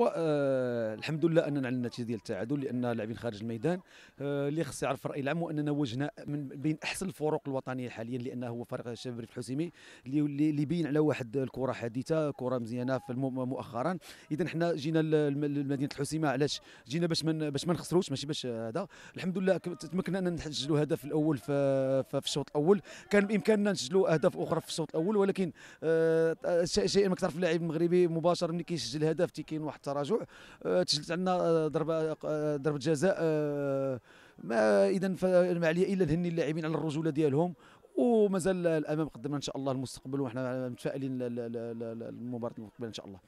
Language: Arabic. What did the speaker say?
والحمد لله اننا على النتيجه ديال التعادل لان لاعبين خارج الميدان آه، اللي خص يعرف الراي العام واننا وجهنا من بين احسن الفرق الوطنيه حاليا لانه هو فريق شباب الحسيمي اللي بين على واحد الكره حديثه كره مزيانه في مؤخرا اذا حنا جينا لمدينه الحسيمه علاش جينا باش من باش ما نخسروش ماشي باش هذا الحمد لله تمكنا ان نسجلوا هدف الاول في, في الشوط الاول كان بامكاننا نسجلوا اهداف اخرى في الشوط الاول ولكن آه، شيء ما كثر في اللاعب المغربي مباشر ملي كيسجل هدف تيكون واحد التراجع آه، تسجلت عندنا ضربه آه، ضربه آه، جزاء ما اذا فما عليا الا نهني اللاعبين على الرجوله ديالهم ومازال الامام قدمنا ان شاء الله المستقبل وحنا متفائلين المباراه المقبله ان شاء الله